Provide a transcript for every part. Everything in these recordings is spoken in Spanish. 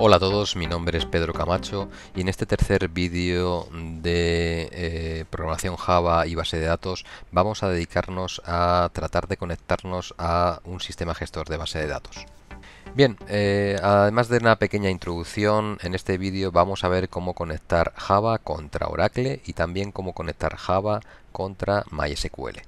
Hola a todos, mi nombre es Pedro Camacho y en este tercer vídeo de eh, programación Java y base de datos vamos a dedicarnos a tratar de conectarnos a un sistema gestor de base de datos. Bien, eh, además de una pequeña introducción, en este vídeo vamos a ver cómo conectar Java contra Oracle y también cómo conectar Java contra MySQL.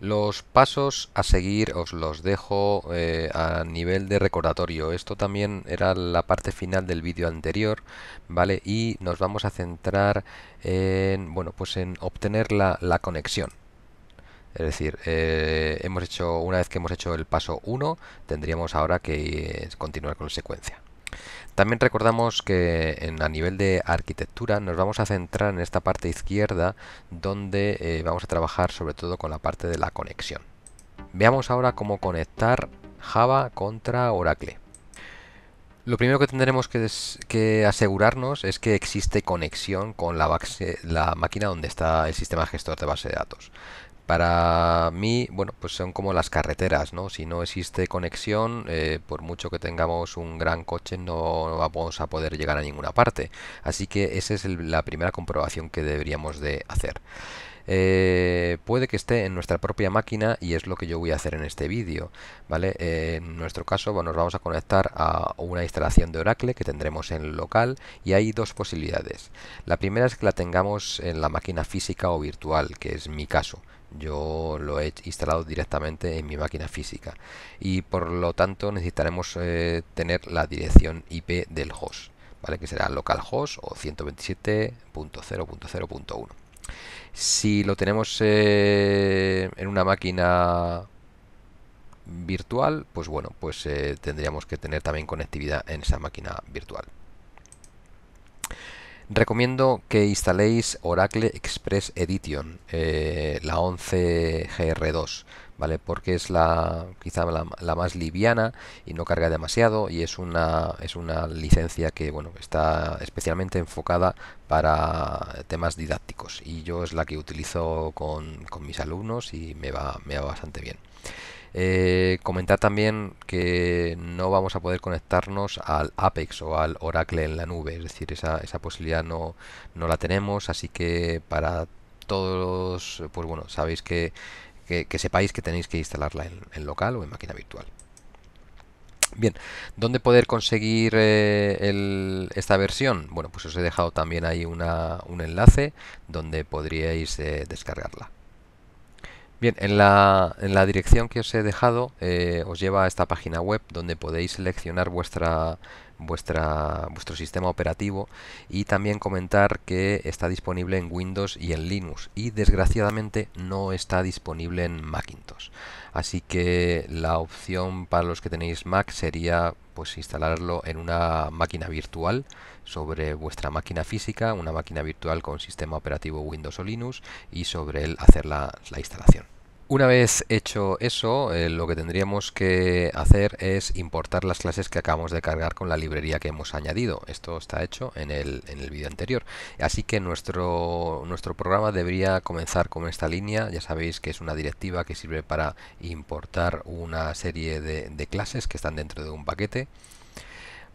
Los pasos a seguir os los dejo eh, a nivel de recordatorio. Esto también era la parte final del vídeo anterior, ¿vale? Y nos vamos a centrar en, bueno, pues en obtener la, conexión. Es decir, eh, hemos hecho, una vez que hemos hecho el paso 1, tendríamos ahora que eh, continuar con la secuencia. También recordamos que en, a nivel de arquitectura nos vamos a centrar en esta parte izquierda donde eh, vamos a trabajar sobre todo con la parte de la conexión. Veamos ahora cómo conectar Java contra Oracle. Lo primero que tendremos que, asegurarnos es que existe conexión con la, la máquina donde está el sistema gestor de base de datos. Para mí, bueno, pues son como las carreteras, ¿no? Si no existe conexión, eh, por mucho que tengamos un gran coche, no vamos a poder llegar a ninguna parte. Así que esa es la primera comprobación que deberíamos de hacer. Eh, puede que esté en nuestra propia máquina y es lo que yo voy a hacer en este vídeo. ¿vale? Eh, en nuestro caso nos vamos a conectar a una instalación de Oracle que tendremos en local y hay dos posibilidades. La primera es que la tengamos en la máquina física o virtual, que es mi caso yo lo he instalado directamente en mi máquina física y por lo tanto necesitaremos eh, tener la dirección IP del host, ¿vale? que será localhost o 127.0.0.1. Si lo tenemos eh, en una máquina virtual, pues bueno, pues eh, tendríamos que tener también conectividad en esa máquina virtual. Recomiendo que instaléis Oracle Express Edition, eh, la 11GR2. Porque es la quizá la, la, más liviana y no carga demasiado y es una es una licencia que bueno está especialmente enfocada para temas didácticos y yo es la que utilizo con, mis alumnos y me va, me va bastante bien. Eh, comentar también que no vamos a poder conectarnos al Apex o al Oracle en la nube, es decir, esa, posibilidad no, no la tenemos, así que para todos, pues bueno, sabéis que que, sepáis que tenéis que instalarla en, local o en máquina virtual. Bien, ¿dónde poder conseguir eh, esta versión? Bueno, pues os he dejado también ahí un enlace donde podríais eh, descargarla. Bien, en la, dirección que os he dejado eh, os lleva a esta página web donde podéis seleccionar vuestra vuestro sistema operativo y también comentar que está disponible en Windows y en Linux y desgraciadamente no está disponible en Macintosh. Así que la opción para los que tenéis Mac sería pues instalarlo en una máquina virtual sobre vuestra máquina física, una máquina virtual con sistema operativo Windows o Linux y sobre él hacer la instalación. Una vez hecho eso, eh, lo que tendríamos que hacer es importar las clases que acabamos de cargar con la librería que hemos añadido. Esto está hecho en el, vídeo anterior. Así que nuestro, nuestro programa debería comenzar con esta línea. Ya sabéis que es una directiva que sirve para importar una serie de clases que están dentro de un paquete.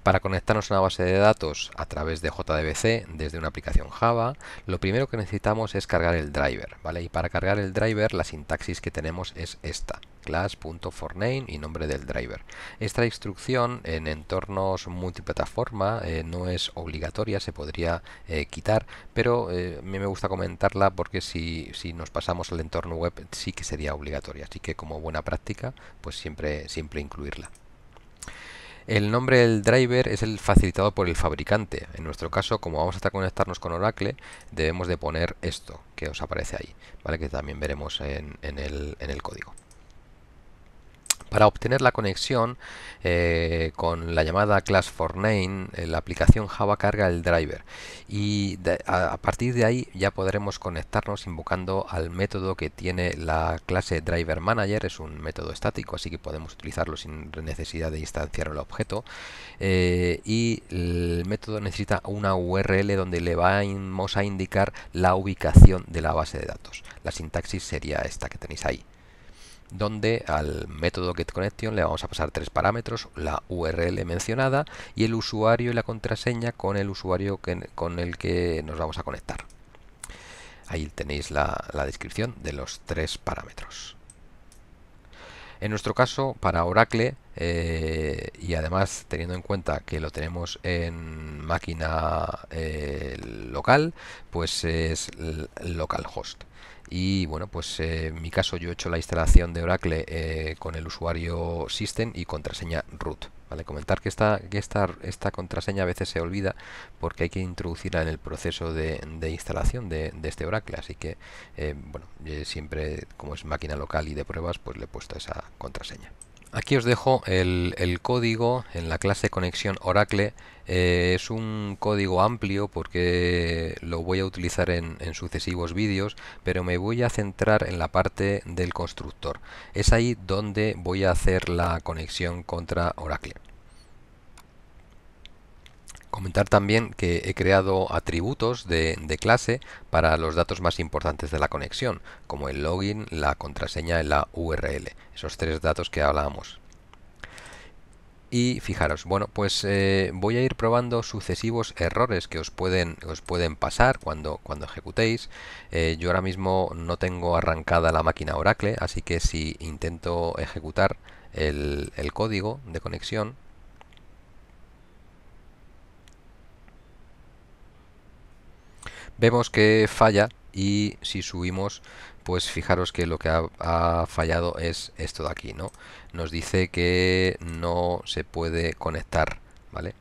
Para conectarnos a una base de datos a través de JDBC desde una aplicación Java, lo primero que necesitamos es cargar el driver, ¿vale? Y para cargar el driver, la sintaxis que tenemos es esta, class.forname y nombre del driver. Esta instrucción en entornos multiplataforma eh, no es obligatoria, se podría eh, quitar, pero eh, a mí me gusta comentarla porque si, si, nos pasamos al entorno web sí que sería obligatoria, así que como buena práctica, pues siempre, siempre incluirla. El nombre del driver es el facilitado por el fabricante. En nuestro caso, como vamos a conectarnos con Oracle, debemos de poner esto que os aparece ahí, ¿vale? que también veremos en el código. Para obtener la conexión eh, con la llamada class name, eh, la aplicación Java carga el driver y a, partir de ahí ya podremos conectarnos invocando al método que tiene la clase DriverManager, es un método estático, así que podemos utilizarlo sin necesidad de instanciar el objeto eh, y el método necesita una URL donde le vamos a indicar la ubicación de la base de datos. La sintaxis sería esta que tenéis ahí donde al método getConnection le vamos a pasar tres parámetros, la URL mencionada y el usuario y la contraseña con el usuario con el que nos vamos a conectar. Ahí tenéis la, descripción de los tres parámetros. En nuestro caso, para Oracle, eh, y además teniendo en cuenta que lo tenemos en máquina eh, local, pues es localhost y bueno pues eh, en mi caso yo he hecho la instalación de Oracle eh, con el usuario system y contraseña root vale comentar que esta que esta contraseña a veces se olvida porque hay que introducirla en el proceso de, instalación de, este Oracle así que eh, bueno siempre como es máquina local y de pruebas pues le he puesto esa contraseña Aquí os dejo el, código en la clase conexión Oracle. Eh, es un código amplio porque lo voy a utilizar en, sucesivos vídeos, pero me voy a centrar en la parte del constructor. Es ahí donde voy a hacer la conexión contra Oracle. Comentar también que he creado atributos de, clase para los datos más importantes de la conexión, como el login, la contraseña y la URL, esos tres datos que hablábamos. Y fijaros, bueno, pues eh, voy a ir probando sucesivos errores que os pueden, os pueden pasar cuando, cuando ejecutéis. Eh, yo ahora mismo no tengo arrancada la máquina Oracle, así que si intento ejecutar el código de conexión, vemos que falla y si subimos pues fijaros que lo que ha, fallado es esto de aquí no nos dice que no se puede conectar vale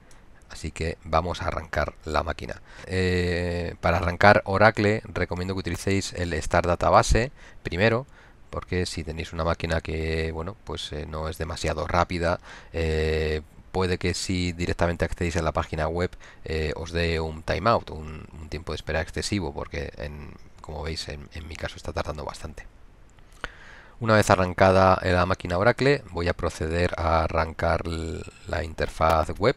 así que vamos a arrancar la máquina eh, para arrancar Oracle recomiendo que utilicéis el Start Database primero porque si tenéis una máquina que bueno pues eh, no es demasiado rápida eh, puede que si directamente accedéis a la página web eh, os dé un timeout, un, tiempo de espera excesivo, porque como veis en, mi caso está tardando bastante. Una vez arrancada la máquina Oracle, voy a proceder a arrancar la interfaz web.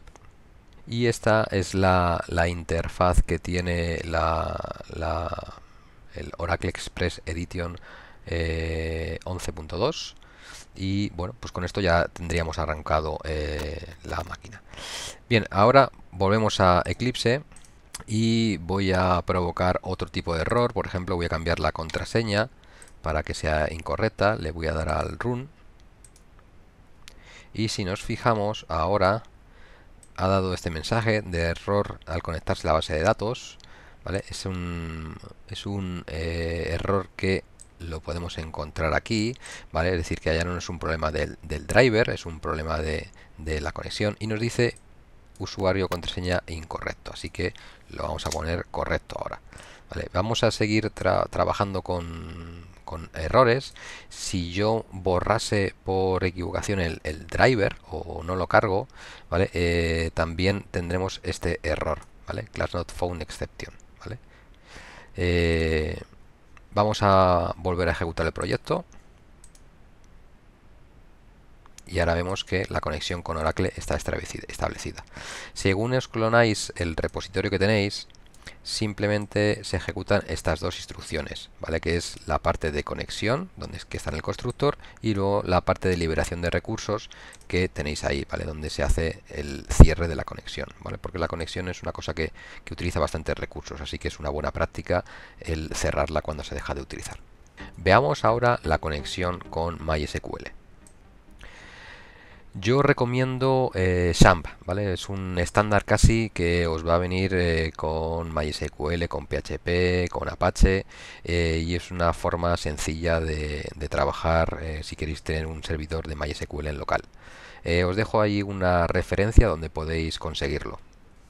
Y esta es la, interfaz que tiene la, el Oracle Express Edition 11.2. Eh, y bueno, pues con esto ya tendríamos arrancado eh, la máquina. Bien, ahora volvemos a Eclipse y voy a provocar otro tipo de error, por ejemplo voy a cambiar la contraseña para que sea incorrecta, le voy a dar al run y si nos fijamos ahora ha dado este mensaje de error al conectarse a la base de datos es un, eh, error que lo podemos encontrar aquí, ¿vale? Es decir, que allá no es un problema del, driver, es un problema de, de, la conexión y nos dice usuario contraseña incorrecto, así que lo vamos a poner correcto ahora. Vamos a seguir trabajando con, con, errores. Si yo borrase por equivocación el, driver o no lo cargo, ¿vale? Eh, también tendremos este error, ¿vale? Class not found exception, eh, Vamos a volver a ejecutar el proyecto. Y ahora vemos que la conexión con Oracle está establecida. Según os clonáis el repositorio que tenéis, simplemente se ejecutan estas dos instrucciones, ¿vale? que es la parte de conexión, donde es que está en el constructor, y luego la parte de liberación de recursos que tenéis ahí, ¿vale? donde se hace el cierre de la conexión, ¿vale? porque la conexión es una cosa que, que utiliza bastantes recursos, así que es una buena práctica el cerrarla cuando se deja de utilizar. Veamos ahora la conexión con MySQL. Yo recomiendo eh, ¿vale? Es un estándar casi que os va a venir eh, con MySQL, con PHP, con Apache eh, y es una forma sencilla de trabajar eh, si queréis tener un servidor de MySQL en local. os dejo ahí una referencia donde podéis conseguirlo.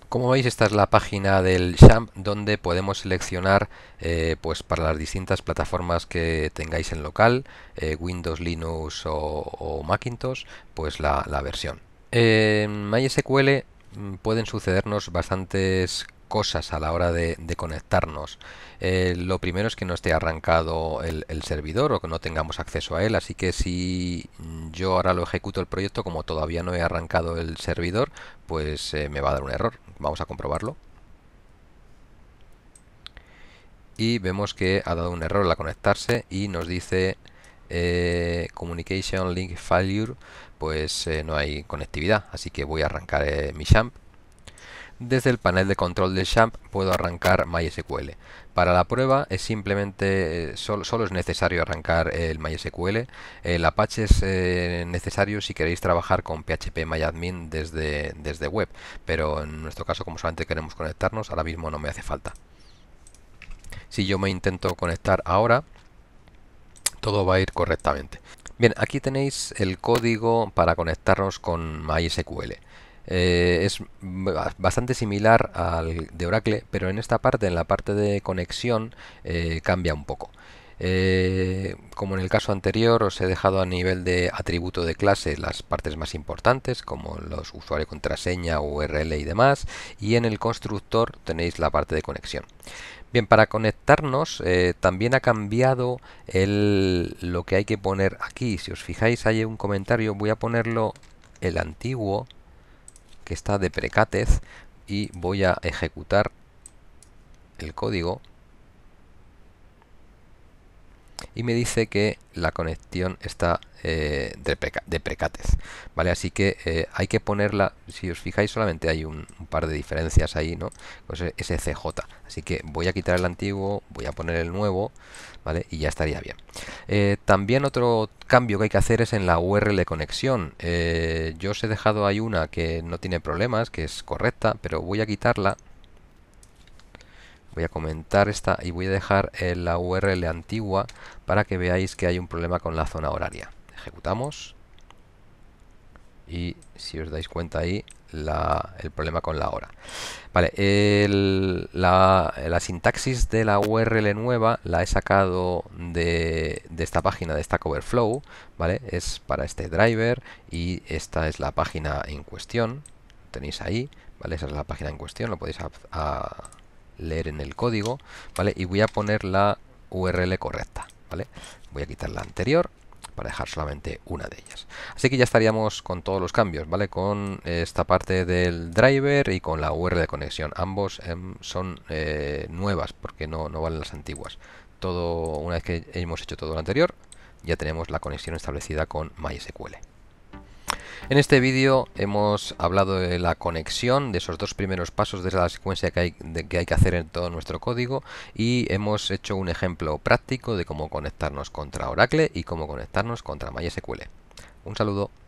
Como veis esta es la página del SHAMP donde podemos seleccionar eh, pues para las distintas plataformas que tengáis en local, eh, Windows, Linux o, Macintosh, pues la, versión. En MySQL mm, pueden sucedernos bastantes cosas a la hora de, conectarnos. Eh, lo primero es que no esté arrancado el, servidor o que no tengamos acceso a él, así que si mm, yo ahora lo ejecuto el proyecto como todavía no he arrancado el servidor, pues me va a dar un error vamos a comprobarlo. Y vemos que ha dado un error al conectarse y nos dice eh, Communication Link Failure, pues eh, no hay conectividad. Así que voy a arrancar eh, mi champ desde el panel de control de Shamp puedo arrancar MySQL. Para la prueba es simplemente eh, solo, es necesario arrancar el MySQL. El Apache es eh, necesario si queréis trabajar con PHP MyAdmin desde, desde web, pero en nuestro caso como solamente queremos conectarnos, ahora mismo no me hace falta. Si yo me intento conectar ahora, todo va a ir correctamente. Bien, aquí tenéis el código para conectarnos con MySQL. Eh, es bastante similar al de Oracle, pero en esta parte, en la parte de conexión, eh, cambia un poco. Eh, como en el caso anterior, os he dejado a nivel de atributo de clase las partes más importantes, como los usuarios, contraseña, URL y demás, y en el constructor tenéis la parte de conexión. Bien, para conectarnos también ha cambiado lo que hay que poner aquí. Si os fijáis, hay un comentario, voy a ponerlo el antiguo, que está de precátez y voy a ejecutar el código y me dice que la conexión está eh, de, vale así que eh, hay que ponerla si os fijáis solamente hay un, par de diferencias ahí no pues e-, ese CJ así que voy a quitar el antiguo voy a poner el nuevo vale y ya estaría bien eh, también otro cambio que hay que hacer es en la URL de conexión yo os he dejado ahí una que no tiene problemas que es correcta pero voy a quitarla voy a comentar esta y voy a dejar eh, la URL antigua para que veáis que hay un problema con la zona horaria. Ejecutamos y si os dais cuenta ahí el problema con la hora. Vale, la, sintaxis de la URL nueva la he sacado de, esta página de Stack Overflow, ¿vale? Es para este driver y esta es la página en cuestión, tenéis ahí, ¿vale? Esa es la página en cuestión, lo podéis leer en el código, ¿vale? Y voy a poner la URL correcta, ¿vale? Voy a quitar la anterior para dejar solamente una de ellas. Así que ya estaríamos con todos los cambios, ¿vale? Con eh, esta parte del driver y con la URL de conexión. Ambos em, son eh, nuevas porque no, no valen las antiguas. Todo, una vez que hemos hecho todo lo anterior, ya tenemos la conexión establecida con MySQL. En este vídeo hemos hablado de la conexión, de esos dos primeros pasos de la secuencia que hay, que hay que hacer en todo nuestro código y hemos hecho un ejemplo práctico de cómo conectarnos contra Oracle y cómo conectarnos contra MySQL. Un saludo.